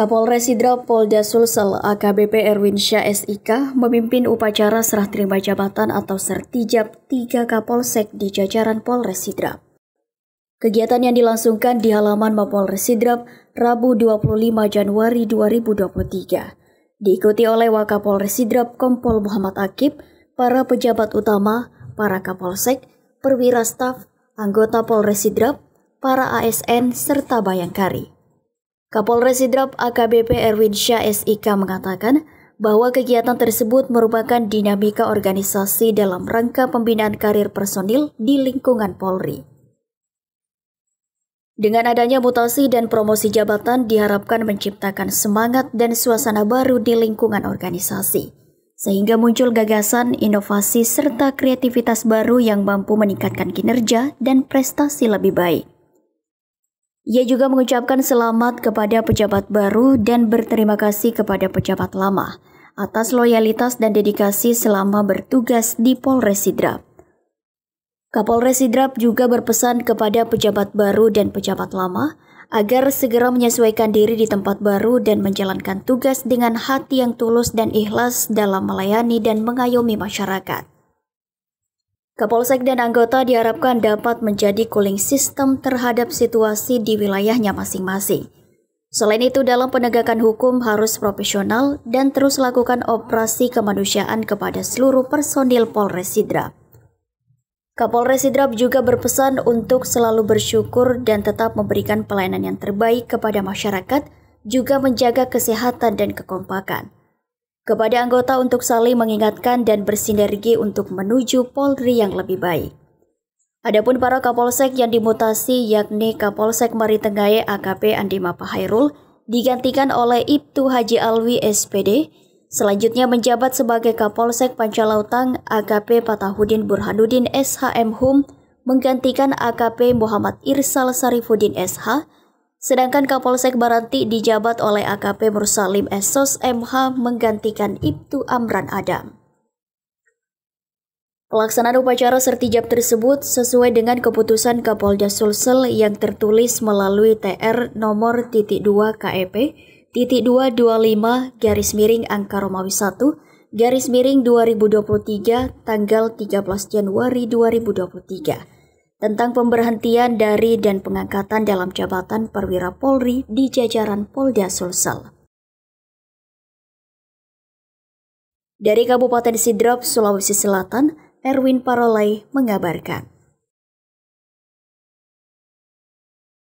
Kapolres Sidrap Polda Sulsel AKBP Erwin Syah SIK memimpin upacara serah terima jabatan atau sertijab tiga Kapolsek di jajaran Polres Sidrap. Kegiatan yang dilangsungkan di halaman Mapolres Sidrap Rabu 25 Januari 2023 diikuti oleh Wakapolres Sidrap Kompol Muhammad Akib, para pejabat utama, para Kapolsek, perwira staf, anggota Polres Sidrap, para ASN serta bayangkari. Kapolres Sidrap AKBP Erwin Syah SIK mengatakan bahwa kegiatan tersebut merupakan dinamika organisasi dalam rangka pembinaan karir personil di lingkungan Polri. Dengan adanya mutasi dan promosi jabatan diharapkan menciptakan semangat dan suasana baru di lingkungan organisasi, sehingga muncul gagasan, inovasi, serta kreativitas baru yang mampu meningkatkan kinerja dan prestasi lebih baik. Ia juga mengucapkan selamat kepada pejabat baru dan berterima kasih kepada pejabat lama atas loyalitas dan dedikasi selama bertugas di Polres Sidrap. Kapolres Sidrap juga berpesan kepada pejabat baru dan pejabat lama agar segera menyesuaikan diri di tempat baru dan menjalankan tugas dengan hati yang tulus dan ikhlas dalam melayani dan mengayomi masyarakat. Kapolsek dan anggota diharapkan dapat menjadi cooling system terhadap situasi di wilayahnya masing-masing. Selain itu, dalam penegakan hukum harus profesional dan terus lakukan operasi kemanusiaan kepada seluruh personil Polres Sidrap. Kapolres Sidrap juga berpesan untuk selalu bersyukur dan tetap memberikan pelayanan yang terbaik kepada masyarakat, juga menjaga kesehatan dan kekompakan kepada anggota untuk saling mengingatkan dan bersinergi untuk menuju Polri yang lebih baik. Adapun para Kapolsek yang dimutasi yakni Kapolsek Maritenggaye AKP Andi Pahairul digantikan oleh Ibtu Haji Alwi SPD, selanjutnya menjabat sebagai Kapolsek Pancalautang AKP Patahudin Burhanuddin SHM Hum menggantikan AKP Muhammad Irsal Sarifudin SH Sedangkan Kapolsek Baranti dijabat oleh AKP Mursalim Esos MH menggantikan Ibtu Amran Adam. Pelaksanaan upacara sertijab tersebut sesuai dengan keputusan Kapolda Sulsel yang tertulis melalui TR nomor titik 2 KEP titik 225 garis miring angka Romawi 1 garis miring 2023 tanggal 13 Januari 2023 tentang pemberhentian dari dan pengangkatan dalam jabatan perwira Polri di jajaran Polda Sulsel. Dari Kabupaten Sidrap, Sulawesi Selatan, Erwin Parolai mengabarkan.